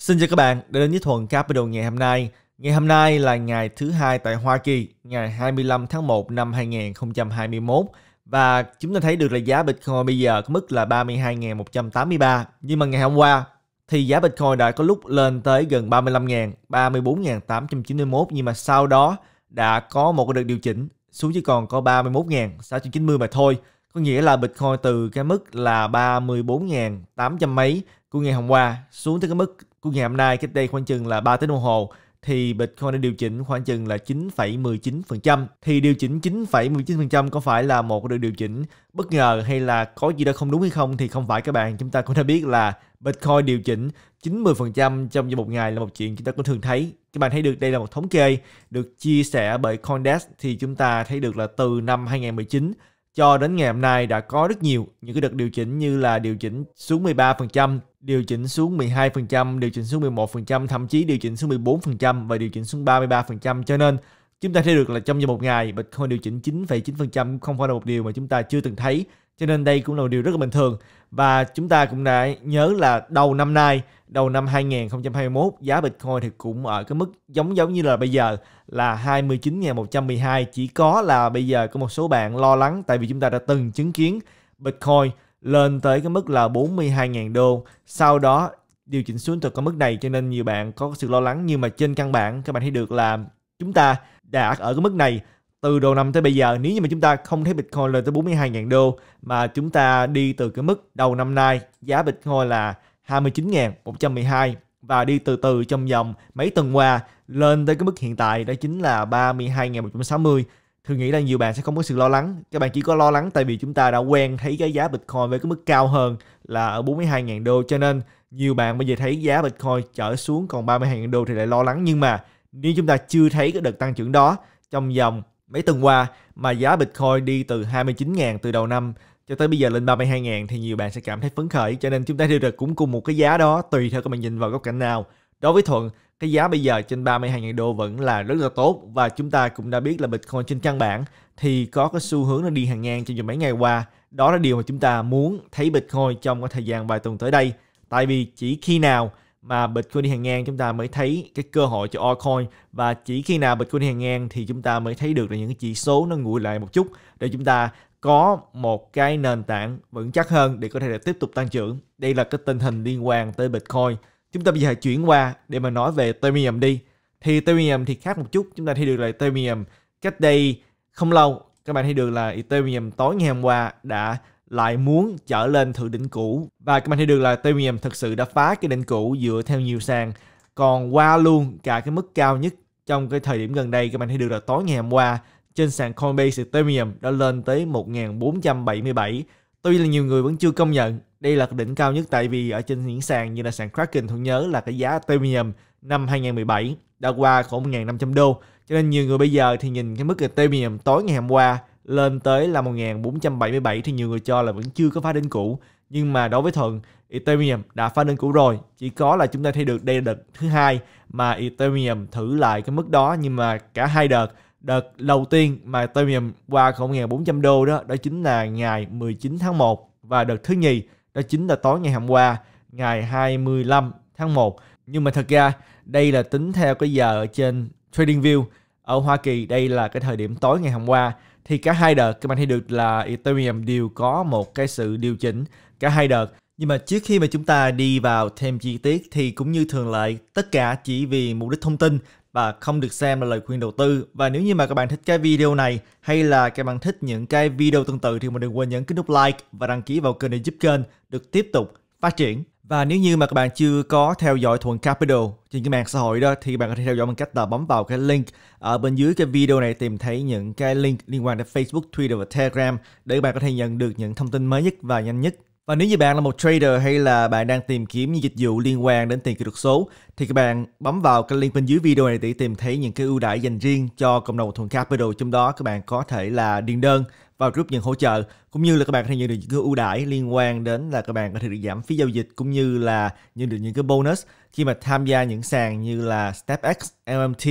Xin chào các bạn đã đến với Thuần Capital ngày hôm nay. Ngày hôm nay là ngày thứ hai tại Hoa Kỳ, ngày 25 tháng 1 năm 2021 và chúng ta thấy được là giá Bitcoin bây giờ có mức là 32.183 nhưng mà ngày hôm qua thì giá Bitcoin đã có lúc lên tới gần 35.000, 34.891 nhưng mà sau đó đã có một cái đợt điều chỉnh xuống chỉ còn có 31.690 mà thôi. Có nghĩa là Bitcoin từ cái mức là 34.800 mấy của ngày hôm qua xuống tới cái mức của ngày hôm nay cách đây khoảng chừng là 3 tiếng đồng hồ thì Bitcoin đã điều chỉnh khoảng chừng là 9,19%. Thì điều chỉnh 9,19% có phải là một đợt điều chỉnh bất ngờ hay là có gì đó không đúng hay không thì không phải các bạn. Chúng ta cũng đã biết là Bitcoin điều chỉnh 90% trong một ngày là một chuyện chúng ta cũng thường thấy. Các bạn thấy được đây là một thống kê được chia sẻ bởi Coindesk thì chúng ta thấy được là từ năm 2019 cho đến ngày hôm nay đã có rất nhiều những cái đợt điều chỉnh như là điều chỉnh xuống 13%, điều chỉnh xuống 12%, điều chỉnh xuống 11%, thậm chí điều chỉnh xuống 14% và điều chỉnh xuống 33%. Cho nên chúng ta thấy được là trong vòng một ngày Bitcoin điều chỉnh 9,9% không phải là một điều mà chúng ta chưa từng thấy. Cho nên đây cũng là một điều rất là bình thường. Và chúng ta cũng đã nhớ là đầu năm nay, đầu năm 2021, giá Bitcoin thì cũng ở cái mức giống giống như là bây giờ là 29.112. Chỉ có là bây giờ có một số bạn lo lắng tại vì chúng ta đã từng chứng kiến Bitcoin lên tới cái mức là 42.000 đô. Sau đó điều chỉnh xuống từ cái mức này cho nên nhiều bạn có sự lo lắng nhưng mà trên căn bản các bạn thấy được là chúng ta đã ở cái mức này từ đầu năm tới bây giờ nếu như mà chúng ta không thấy Bitcoin lên tới 42.000 đô mà chúng ta đi từ cái mức đầu năm nay giá Bitcoin là 29.112 và đi từ từ trong vòng mấy tuần qua lên tới cái mức hiện tại đó chính là 32.160 Thư nghĩ là nhiều bạn sẽ không có sự lo lắng. Các bạn chỉ có lo lắng tại vì chúng ta đã quen thấy cái giá Bitcoin với cái mức cao hơn là ở 42.000 đô cho nên nhiều bạn bây giờ thấy giá Bitcoin trở xuống còn 32 000 đô thì lại lo lắng nhưng mà nếu chúng ta chưa thấy cái đợt tăng trưởng đó trong vòng mấy tuần qua mà giá Bitcoin đi từ 29.000 từ đầu năm cho tới bây giờ lên 32.000 thì nhiều bạn sẽ cảm thấy phấn khởi cho nên chúng ta đưa được cũng cùng một cái giá đó tùy theo các bạn nhìn vào góc cạnh nào. Đối với Thuận cái giá bây giờ trên 32.000 đô vẫn là rất là tốt và chúng ta cũng đã biết là Bitcoin trên căn bản thì có cái xu hướng nó đi hàng ngang trong mấy ngày qua. Đó là điều mà chúng ta muốn thấy Bitcoin trong cái thời gian vài tuần tới đây. Tại vì chỉ khi nào mà Bitcoin đi hàng ngang chúng ta mới thấy cái cơ hội cho altcoin và chỉ khi nào Bitcoin đi hàng ngang thì chúng ta mới thấy được là những cái chỉ số nó nguội lại một chút để chúng ta có một cái nền tảng vững chắc hơn để có thể là tiếp tục tăng trưởng. Đây là cái tình hình liên quan tới Bitcoin chúng ta bây giờ chuyển qua để mà nói về Ethereum đi thì Ethereum thì khác một chút chúng ta thấy được là Ethereum cách đây không lâu các bạn thấy được là Ethereum tối ngày hôm qua đã lại muốn trở lên thử đỉnh cũ và các bạn thấy được là Ethereum thực sự đã phá cái đỉnh cũ dựa theo nhiều sàn còn qua luôn cả cái mức cao nhất trong cái thời điểm gần đây các bạn thấy được là tối ngày hôm qua trên sàn Coinbase Ethereum đã lên tới 1477 Tuy là nhiều người vẫn chưa công nhận đây là đỉnh cao nhất tại vì ở trên những sàn như là sàn Kraken thường nhớ là cái giá Ethereum năm 2017 đã qua khoảng 1.500 đô. Cho nên nhiều người bây giờ thì nhìn cái mức Ethereum tối ngày hôm qua lên tới là 1477 thì nhiều người cho là vẫn chưa có phá đỉnh cũ. Nhưng mà đối với Thuận, Ethereum đã phá đỉnh cũ rồi. Chỉ có là chúng ta thấy được đây là đợt thứ hai mà Ethereum thử lại cái mức đó nhưng mà cả hai đợt đợt đầu tiên mà Ethereum qua 0.400 đô đó đó chính là ngày 19 tháng 1 và đợt thứ nhì đó chính là tối ngày hôm qua ngày 25 tháng 1 nhưng mà thật ra đây là tính theo cái giờ ở trên TradingView ở Hoa Kỳ đây là cái thời điểm tối ngày hôm qua thì cả hai đợt các bạn thấy được là Ethereum đều có một cái sự điều chỉnh cả hai đợt nhưng mà trước khi mà chúng ta đi vào thêm chi tiết thì cũng như thường lệ tất cả chỉ vì mục đích thông tin và không được xem là lời khuyên đầu tư. Và nếu như mà các bạn thích cái video này hay là các bạn thích những cái video tương tự thì mình đừng quên nhấn cái nút like và đăng ký vào kênh để giúp kênh được tiếp tục phát triển. Và nếu như mà các bạn chưa có theo dõi Thuận Capital trên cái mạng xã hội đó thì bạn có thể theo dõi bằng cách là bấm vào cái link ở bên dưới cái video này tìm thấy những cái link liên quan đến Facebook, Twitter và Telegram để các bạn có thể nhận được những thông tin mới nhất và nhanh nhất và nếu như bạn là một trader hay là bạn đang tìm kiếm những dịch vụ liên quan đến tiền kỹ thuật số thì các bạn bấm vào cái link bên dưới video này để tìm thấy những cái ưu đãi dành riêng cho cộng đồng thuần capital trong đó các bạn có thể là điền đơn vào group nhận hỗ trợ cũng như là các bạn có thể nhận được những cái ưu đãi liên quan đến là các bạn có thể được giảm phí giao dịch cũng như là nhận được những cái bonus khi mà tham gia những sàn như là StepX, LMT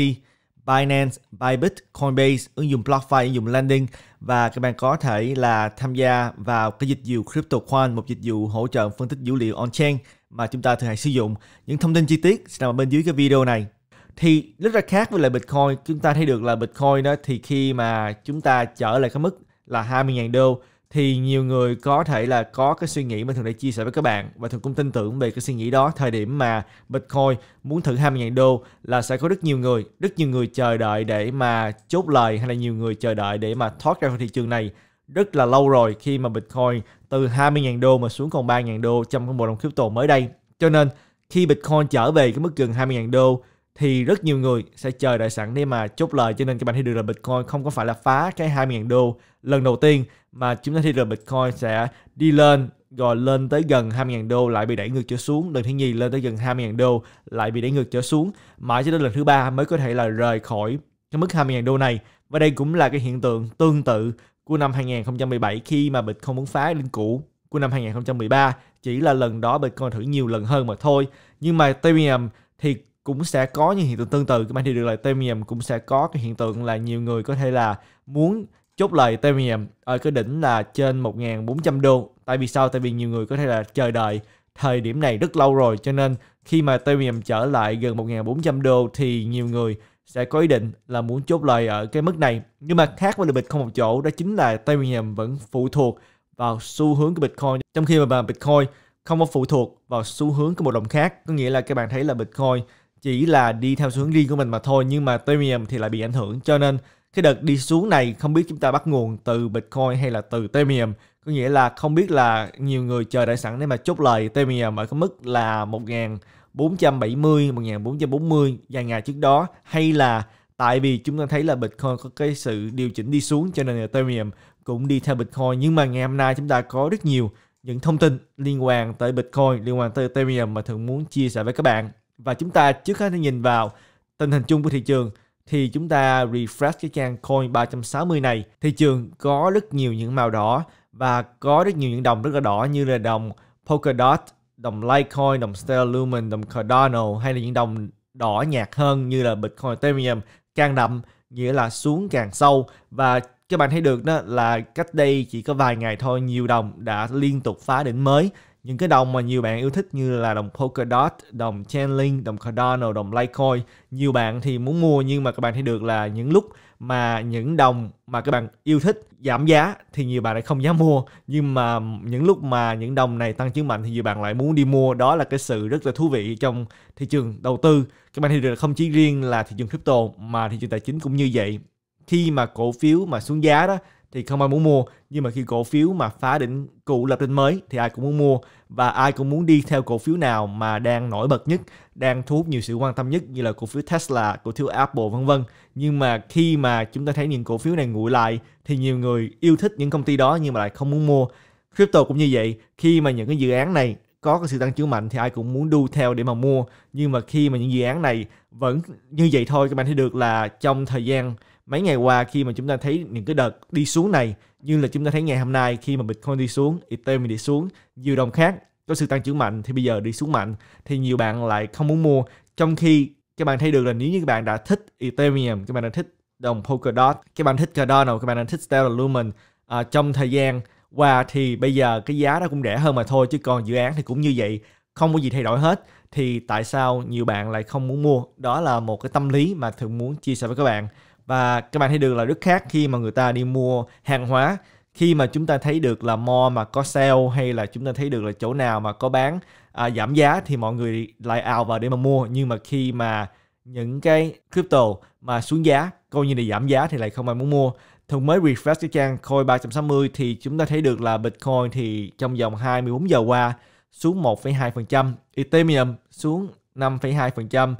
Binance, Bybit, Coinbase, ứng dụng BlockFi, ứng dụng landing và các bạn có thể là tham gia vào cái dịch vụ CryptoQuant, một dịch vụ hỗ trợ phân tích dữ liệu on-chain mà chúng ta thường hay sử dụng. Những thông tin chi tiết sẽ nằm ở bên dưới cái video này. Thì rất là khác với lại Bitcoin, chúng ta thấy được là Bitcoin đó thì khi mà chúng ta trở lại cái mức là 20.000 đô thì nhiều người có thể là có cái suy nghĩ mà thường đã chia sẻ với các bạn và thường cũng tin tưởng về cái suy nghĩ đó thời điểm mà Bitcoin muốn thử 20.000 đô là sẽ có rất nhiều người, rất nhiều người chờ đợi để mà chốt lời hay là nhiều người chờ đợi để mà thoát ra khỏi thị trường này rất là lâu rồi khi mà Bitcoin từ 20.000 đô mà xuống còn 3.000 đô trong cái mùa đồng crypto mới đây. Cho nên khi Bitcoin trở về cái mức gần 20.000 đô thì rất nhiều người sẽ chờ đợi sẵn để mà chốt lời cho nên các bạn thấy được là Bitcoin không có phải là phá cái 20.000 đô lần đầu tiên mà chúng ta thấy được Bitcoin sẽ đi lên rồi lên tới gần 20.000 đô lại bị đẩy ngược trở xuống lần thứ nhì lên tới gần 20.000 đô lại bị đẩy ngược trở xuống mãi cho đến lần thứ ba mới có thể là rời khỏi cái mức 20.000 đô này và đây cũng là cái hiện tượng tương tự của năm 2017 khi mà Bitcoin muốn phá đỉnh cũ của năm 2013 chỉ là lần đó Bitcoin thử nhiều lần hơn mà thôi nhưng mà Ethereum thì cũng sẽ có những hiện tượng tương tự các bạn thì được lời Temium cũng sẽ có cái hiện tượng là nhiều người có thể là muốn chốt lời Temium ở cái đỉnh là trên 1.400 đô tại vì sao tại vì nhiều người có thể là chờ đợi thời điểm này rất lâu rồi cho nên khi mà Temium trở lại gần 1.400 đô thì nhiều người sẽ có ý định là muốn chốt lời ở cái mức này nhưng mà khác với Bitcoin một chỗ đó chính là Ethereum vẫn phụ thuộc vào xu hướng của Bitcoin trong khi mà Bitcoin không có phụ thuộc vào xu hướng của một đồng khác có nghĩa là các bạn thấy là Bitcoin chỉ là đi theo xu hướng riêng của mình mà thôi nhưng mà Ethereum thì lại bị ảnh hưởng cho nên cái đợt đi xuống này không biết chúng ta bắt nguồn từ Bitcoin hay là từ Ethereum có nghĩa là không biết là nhiều người chờ đợi sẵn để mà chốt lời Ethereum ở cái mức là 1470 1440 vài ngày trước đó hay là tại vì chúng ta thấy là Bitcoin có cái sự điều chỉnh đi xuống cho nên Ethereum cũng đi theo Bitcoin nhưng mà ngày hôm nay chúng ta có rất nhiều những thông tin liên quan tới Bitcoin liên quan tới Ethereum mà thường muốn chia sẻ với các bạn và chúng ta trước hết nhìn vào tình hình chung của thị trường thì chúng ta refresh cái trang coin 360 này, thị trường có rất nhiều những màu đỏ và có rất nhiều những đồng rất là đỏ như là đồng Polkadot, đồng Litecoin, đồng Stellar Lumen, đồng Cardano hay là những đồng đỏ nhạt hơn như là Bitcoin, Ethereum càng đậm nghĩa là xuống càng sâu và các bạn thấy được đó là cách đây chỉ có vài ngày thôi nhiều đồng đã liên tục phá đỉnh mới những cái đồng mà nhiều bạn yêu thích như là đồng Polkadot, đồng Chainlink, đồng Cardano, đồng Litecoin. Nhiều bạn thì muốn mua nhưng mà các bạn thấy được là những lúc mà những đồng mà các bạn yêu thích giảm giá thì nhiều bạn lại không dám mua nhưng mà những lúc mà những đồng này tăng trưởng mạnh thì nhiều bạn lại muốn đi mua đó là cái sự rất là thú vị trong thị trường đầu tư các bạn thấy được là không chỉ riêng là thị trường crypto mà thị trường tài chính cũng như vậy khi mà cổ phiếu mà xuống giá đó thì không ai muốn mua nhưng mà khi cổ phiếu mà phá đỉnh cũ lập đỉnh mới thì ai cũng muốn mua và ai cũng muốn đi theo cổ phiếu nào mà đang nổi bật nhất đang thu hút nhiều sự quan tâm nhất như là cổ phiếu Tesla cổ phiếu Apple vân vân nhưng mà khi mà chúng ta thấy những cổ phiếu này nguội lại thì nhiều người yêu thích những công ty đó nhưng mà lại không muốn mua crypto cũng như vậy khi mà những cái dự án này có cái sự tăng trưởng mạnh thì ai cũng muốn đu theo để mà mua nhưng mà khi mà những dự án này vẫn như vậy thôi các bạn thấy được là trong thời gian mấy ngày qua khi mà chúng ta thấy những cái đợt đi xuống này như là chúng ta thấy ngày hôm nay khi mà Bitcoin đi xuống, Ethereum đi xuống, nhiều đồng khác có sự tăng trưởng mạnh thì bây giờ đi xuống mạnh thì nhiều bạn lại không muốn mua trong khi các bạn thấy được là nếu như các bạn đã thích Ethereum, các bạn đã thích đồng Polkadot, các bạn thích Cardano, các bạn đã thích Stellar Lumen à, trong thời gian qua thì bây giờ cái giá nó cũng rẻ hơn mà thôi chứ còn dự án thì cũng như vậy không có gì thay đổi hết thì tại sao nhiều bạn lại không muốn mua đó là một cái tâm lý mà thường muốn chia sẻ với các bạn và các bạn thấy được là rất khác khi mà người ta đi mua hàng hóa khi mà chúng ta thấy được là mo mà có sale hay là chúng ta thấy được là chỗ nào mà có bán à, giảm giá thì mọi người lại ào vào để mà mua nhưng mà khi mà những cái crypto mà xuống giá coi như là giảm giá thì lại không ai muốn mua thường mới refresh cái trang coin 360 thì chúng ta thấy được là Bitcoin thì trong vòng 24 giờ qua xuống 1,2%, Ethereum xuống 5,2%,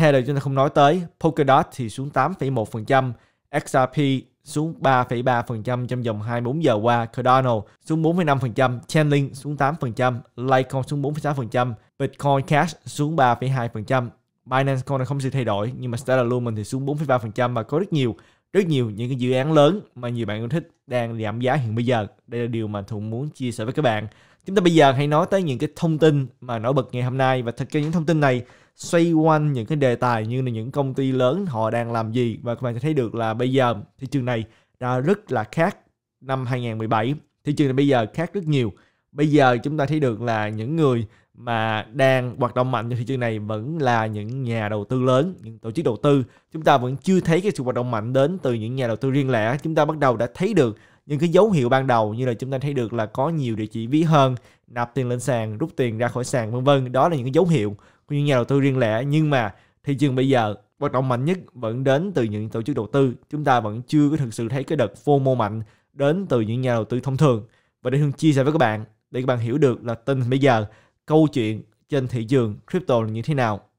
Tether chúng ta không nói tới, Polkadot thì xuống 8,1%, XRP xuống 3,3% trong vòng 24 giờ qua, Cardano xuống 4,5%, Chainlink xuống 8%, Litecoin xuống 4,6%, Bitcoin Cash xuống 3,2%, Binance Coin không sự thay đổi nhưng mà Stellar Lumen thì xuống 4,3% và có rất nhiều rất nhiều những cái dự án lớn mà nhiều bạn yêu thích đang giảm giá hiện bây giờ. Đây là điều mà Thuận muốn chia sẻ với các bạn. Chúng ta bây giờ hãy nói tới những cái thông tin mà nổi bật ngày hôm nay và thật ra những thông tin này xoay quanh những cái đề tài như là những công ty lớn họ đang làm gì và các bạn sẽ thấy được là bây giờ thị trường này đã rất là khác năm 2017 thị trường này bây giờ khác rất nhiều bây giờ chúng ta thấy được là những người mà đang hoạt động mạnh trong thị trường này vẫn là những nhà đầu tư lớn, những tổ chức đầu tư. Chúng ta vẫn chưa thấy cái sự hoạt động mạnh đến từ những nhà đầu tư riêng lẻ. Chúng ta bắt đầu đã thấy được những cái dấu hiệu ban đầu như là chúng ta thấy được là có nhiều địa chỉ ví hơn nạp tiền lên sàn rút tiền ra khỏi sàn vân vân đó là những cái dấu hiệu của những nhà đầu tư riêng lẻ nhưng mà thị trường bây giờ hoạt động mạnh nhất vẫn đến từ những tổ chức đầu tư chúng ta vẫn chưa có thực sự thấy cái đợt phô mô mạnh đến từ những nhà đầu tư thông thường và để hương chia sẻ với các bạn để các bạn hiểu được là tình bây giờ câu chuyện trên thị trường crypto là như thế nào